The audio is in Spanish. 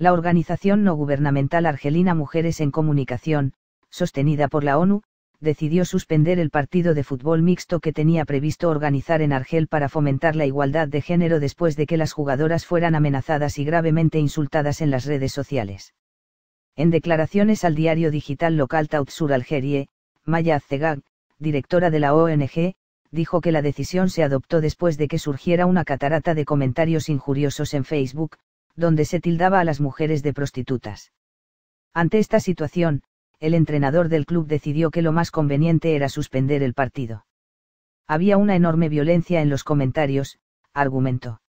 la organización no gubernamental argelina Mujeres en Comunicación, sostenida por la ONU, decidió suspender el partido de fútbol mixto que tenía previsto organizar en Argel para fomentar la igualdad de género después de que las jugadoras fueran amenazadas y gravemente insultadas en las redes sociales. En declaraciones al diario digital local Tautsur Algerie, Maya Azegag, directora de la ONG, dijo que la decisión se adoptó después de que surgiera una catarata de comentarios injuriosos en Facebook, donde se tildaba a las mujeres de prostitutas. Ante esta situación, el entrenador del club decidió que lo más conveniente era suspender el partido. Había una enorme violencia en los comentarios, argumentó.